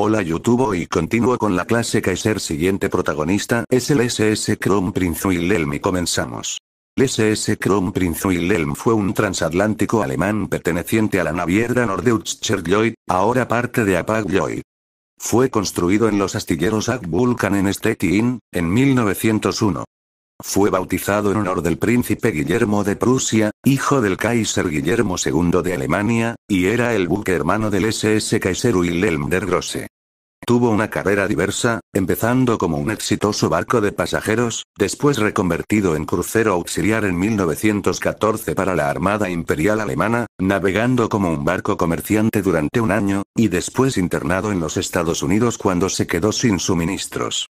Hola YouTube y continúo con la clase Kaiser siguiente protagonista es el SS Prinz Wilhelm y comenzamos. El SS Prinz Wilhelm fue un transatlántico alemán perteneciente a la naviera Norddeutscher Lloyd, ahora parte de Apag Lloyd. Fue construido en los astilleros Ag Vulcan en Stettin, en 1901. Fue bautizado en honor del príncipe Guillermo de Prusia, hijo del Kaiser Guillermo II de Alemania, y era el buque hermano del SS Kaiser Wilhelm der Grosse. Tuvo una carrera diversa, empezando como un exitoso barco de pasajeros, después reconvertido en crucero auxiliar en 1914 para la Armada Imperial Alemana, navegando como un barco comerciante durante un año, y después internado en los Estados Unidos cuando se quedó sin suministros.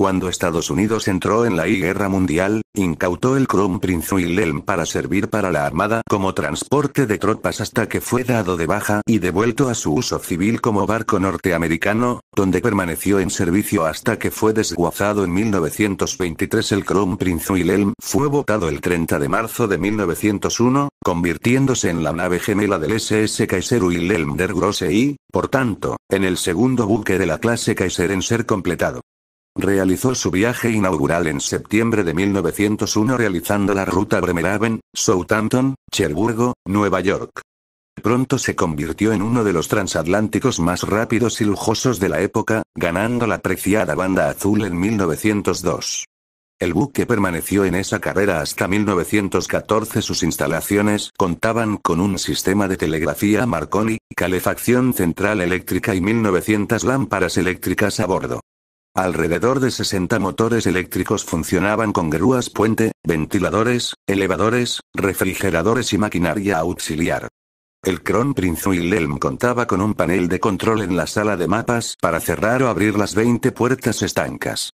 Cuando Estados Unidos entró en la I Guerra Mundial, incautó el Prince Wilhelm para servir para la Armada como transporte de tropas hasta que fue dado de baja y devuelto a su uso civil como barco norteamericano, donde permaneció en servicio hasta que fue desguazado en 1923. El Prince Wilhelm fue votado el 30 de marzo de 1901, convirtiéndose en la nave gemela del SS Kaiser Wilhelm der Grosse y, por tanto, en el segundo buque de la clase Kaiser en ser completado. Realizó su viaje inaugural en septiembre de 1901 realizando la ruta Bremerhaven, Southampton, Cherburgo, Nueva York. Pronto se convirtió en uno de los transatlánticos más rápidos y lujosos de la época, ganando la preciada banda azul en 1902. El buque permaneció en esa carrera hasta 1914. Sus instalaciones contaban con un sistema de telegrafía Marconi, calefacción central eléctrica y 1900 lámparas eléctricas a bordo. Alrededor de 60 motores eléctricos funcionaban con grúas puente, ventiladores, elevadores, refrigeradores y maquinaria auxiliar. El Kronprinz Wilhelm contaba con un panel de control en la sala de mapas para cerrar o abrir las 20 puertas estancas.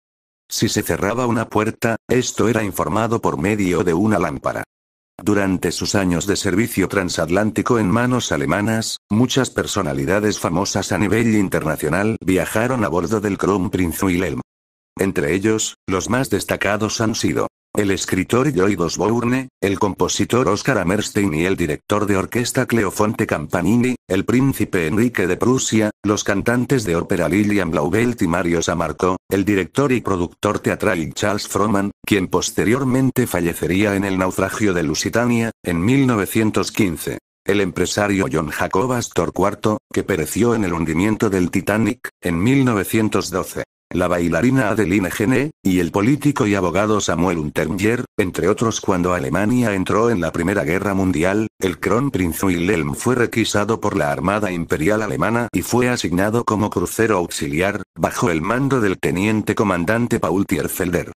Si se cerraba una puerta, esto era informado por medio de una lámpara. Durante sus años de servicio transatlántico en manos alemanas, muchas personalidades famosas a nivel internacional viajaron a bordo del Kronprinz Wilhelm. Entre ellos, los más destacados han sido el escritor Lloyd Bourne, el compositor Oscar Amerstein y el director de orquesta Cleofonte Campanini, el príncipe Enrique de Prusia, los cantantes de ópera Lilian Blaubelt y Mario Samarco, el director y productor teatral Charles Froman, quien posteriormente fallecería en el naufragio de Lusitania, en 1915. El empresario John Jacob Astor IV, que pereció en el hundimiento del Titanic, en 1912 la bailarina Adeline Gene y el político y abogado Samuel Untermeyer, entre otros cuando Alemania entró en la Primera Guerra Mundial, el Kronprinz Wilhelm fue requisado por la Armada Imperial Alemana y fue asignado como crucero auxiliar, bajo el mando del teniente comandante Paul Tierfelder.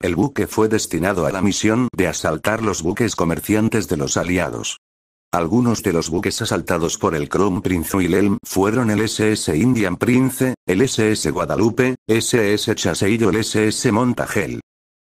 El buque fue destinado a la misión de asaltar los buques comerciantes de los aliados. Algunos de los buques asaltados por el Crown Prince Wilhelm fueron el SS Indian Prince, el SS Guadalupe, SS Chaseillo y el SS Montagel.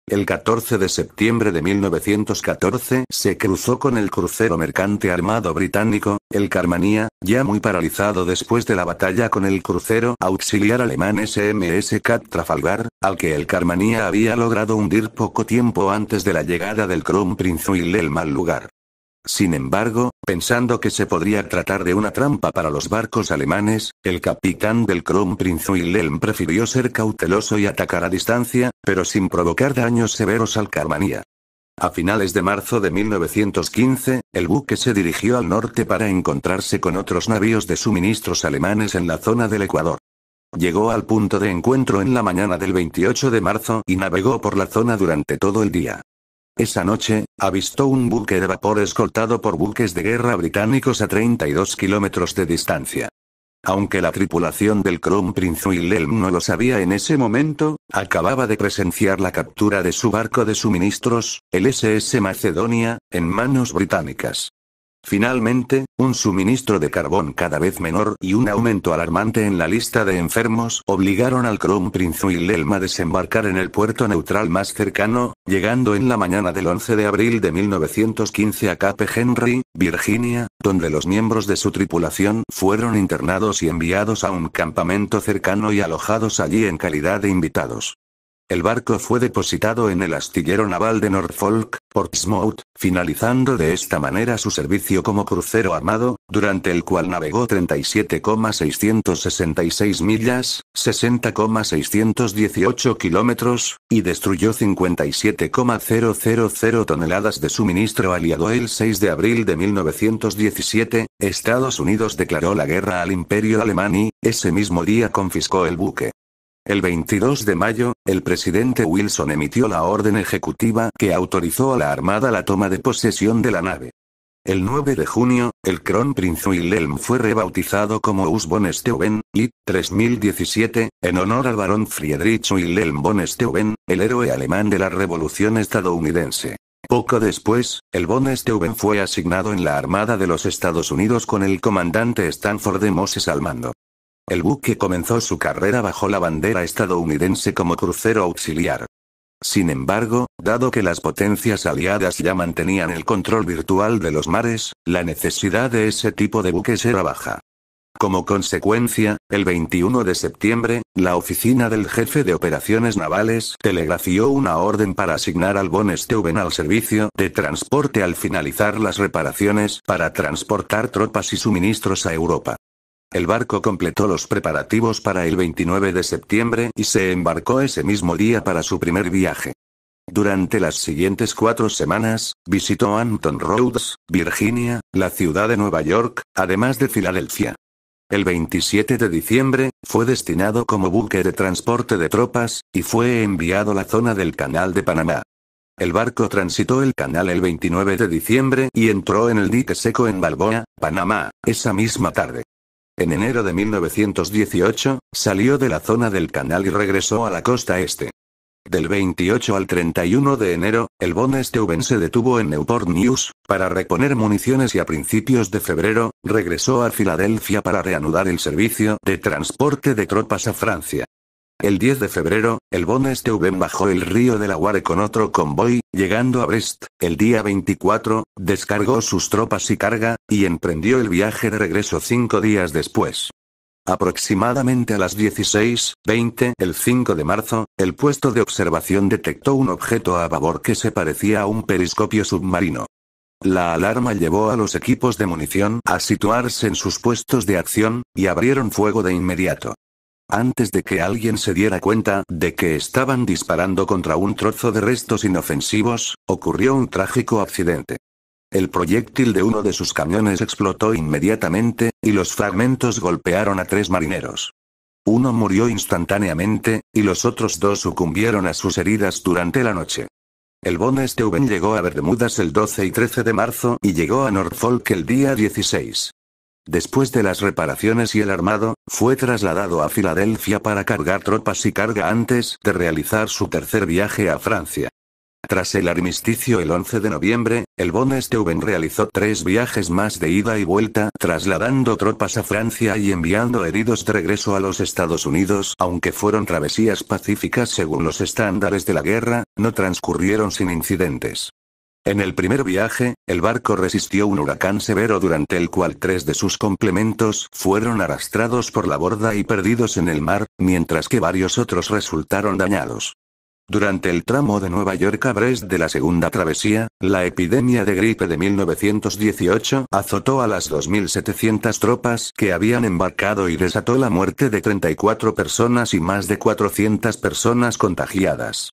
El 14 de septiembre de 1914 se cruzó con el crucero mercante armado británico, el Carmania, ya muy paralizado después de la batalla con el crucero auxiliar alemán SMS Cat Trafalgar, al que el Carmania había logrado hundir poco tiempo antes de la llegada del Crown Prince Wilhelm al lugar. Sin embargo, pensando que se podría tratar de una trampa para los barcos alemanes, el capitán del Kronprinz Wilhelm prefirió ser cauteloso y atacar a distancia, pero sin provocar daños severos al Carmanía. A finales de marzo de 1915, el buque se dirigió al norte para encontrarse con otros navíos de suministros alemanes en la zona del Ecuador. Llegó al punto de encuentro en la mañana del 28 de marzo y navegó por la zona durante todo el día. Esa noche, avistó un buque de vapor escoltado por buques de guerra británicos a 32 kilómetros de distancia. Aunque la tripulación del Crown Prince Wilhelm no lo sabía en ese momento, acababa de presenciar la captura de su barco de suministros, el SS Macedonia, en manos británicas. Finalmente, un suministro de carbón cada vez menor y un aumento alarmante en la lista de enfermos obligaron al Prince Wilhelm a desembarcar en el puerto neutral más cercano, llegando en la mañana del 11 de abril de 1915 a Cape Henry, Virginia, donde los miembros de su tripulación fueron internados y enviados a un campamento cercano y alojados allí en calidad de invitados. El barco fue depositado en el astillero naval de Norfolk, Portsmouth, finalizando de esta manera su servicio como crucero armado, durante el cual navegó 37,666 millas, 60,618 kilómetros, y destruyó 57,000 toneladas de suministro aliado. El 6 de abril de 1917, Estados Unidos declaró la guerra al Imperio Alemán y, ese mismo día confiscó el buque. El 22 de mayo, el presidente Wilson emitió la orden ejecutiva que autorizó a la Armada la toma de posesión de la nave. El 9 de junio, el Kronprinz Wilhelm fue rebautizado como US von Steuben, y, 3017, en honor al barón Friedrich Wilhelm von Steuben, el héroe alemán de la Revolución estadounidense. Poco después, el von Steuben fue asignado en la Armada de los Estados Unidos con el comandante Stanford de Moses al mando. El buque comenzó su carrera bajo la bandera estadounidense como crucero auxiliar. Sin embargo, dado que las potencias aliadas ya mantenían el control virtual de los mares, la necesidad de ese tipo de buques era baja. Como consecuencia, el 21 de septiembre, la oficina del jefe de operaciones navales telegrafió una orden para asignar al Bon Steuben al servicio de transporte al finalizar las reparaciones para transportar tropas y suministros a Europa. El barco completó los preparativos para el 29 de septiembre y se embarcó ese mismo día para su primer viaje. Durante las siguientes cuatro semanas, visitó Anton Rhodes, Virginia, la ciudad de Nueva York, además de Filadelfia. El 27 de diciembre, fue destinado como buque de transporte de tropas, y fue enviado a la zona del Canal de Panamá. El barco transitó el canal el 29 de diciembre y entró en el dique seco en Balboa, Panamá, esa misma tarde. En enero de 1918, salió de la zona del canal y regresó a la costa este. Del 28 al 31 de enero, el von Steuben se detuvo en Newport News, para reponer municiones y a principios de febrero, regresó a Filadelfia para reanudar el servicio de transporte de tropas a Francia. El 10 de febrero, el Von bajó el río de la Ware con otro convoy, llegando a Brest. El día 24, descargó sus tropas y carga, y emprendió el viaje de regreso cinco días después. Aproximadamente a las 16:20, el 5 de marzo, el puesto de observación detectó un objeto a babor que se parecía a un periscopio submarino. La alarma llevó a los equipos de munición a situarse en sus puestos de acción, y abrieron fuego de inmediato antes de que alguien se diera cuenta de que estaban disparando contra un trozo de restos inofensivos, ocurrió un trágico accidente. El proyectil de uno de sus camiones explotó inmediatamente, y los fragmentos golpearon a tres marineros. Uno murió instantáneamente, y los otros dos sucumbieron a sus heridas durante la noche. El Bon Steuben llegó a Bermudas el 12 y 13 de marzo y llegó a Norfolk el día 16. Después de las reparaciones y el armado, fue trasladado a Filadelfia para cargar tropas y carga antes de realizar su tercer viaje a Francia. Tras el armisticio el 11 de noviembre, el von Steuben realizó tres viajes más de ida y vuelta, trasladando tropas a Francia y enviando heridos de regreso a los Estados Unidos, aunque fueron travesías pacíficas según los estándares de la guerra, no transcurrieron sin incidentes. En el primer viaje, el barco resistió un huracán severo durante el cual tres de sus complementos fueron arrastrados por la borda y perdidos en el mar, mientras que varios otros resultaron dañados. Durante el tramo de Nueva York a Brest de la segunda travesía, la epidemia de gripe de 1918 azotó a las 2.700 tropas que habían embarcado y desató la muerte de 34 personas y más de 400 personas contagiadas.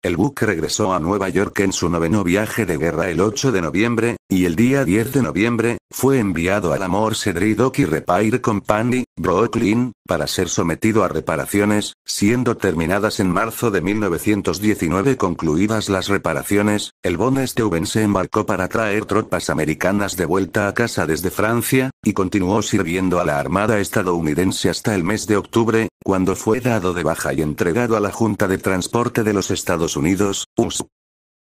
El buque regresó a Nueva York en su noveno viaje de guerra el 8 de noviembre, y el día 10 de noviembre, fue enviado a la Morse y Repair Company, Brooklyn, para ser sometido a reparaciones, siendo terminadas en marzo de 1919. Concluidas las reparaciones, el Bon Steuben se embarcó para traer tropas americanas de vuelta a casa desde Francia, y continuó sirviendo a la Armada estadounidense hasta el mes de octubre, cuando fue dado de baja y entregado a la Junta de Transporte de los Estados Unidos,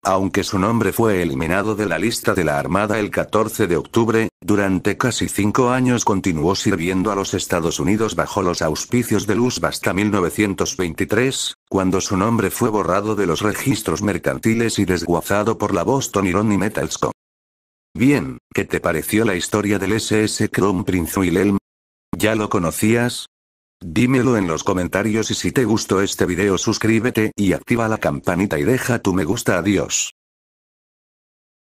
Aunque su nombre fue eliminado de la lista de la Armada el 14 de octubre, durante casi cinco años continuó sirviendo a los Estados Unidos bajo los auspicios de Luz hasta 1923, cuando su nombre fue borrado de los registros mercantiles y desguazado por la Boston Iron Metals Co. Bien, ¿qué te pareció la historia del SS Crown Prince Wilhelm? ¿Ya lo conocías? Dímelo en los comentarios y si te gustó este video suscríbete y activa la campanita y deja tu me gusta adiós.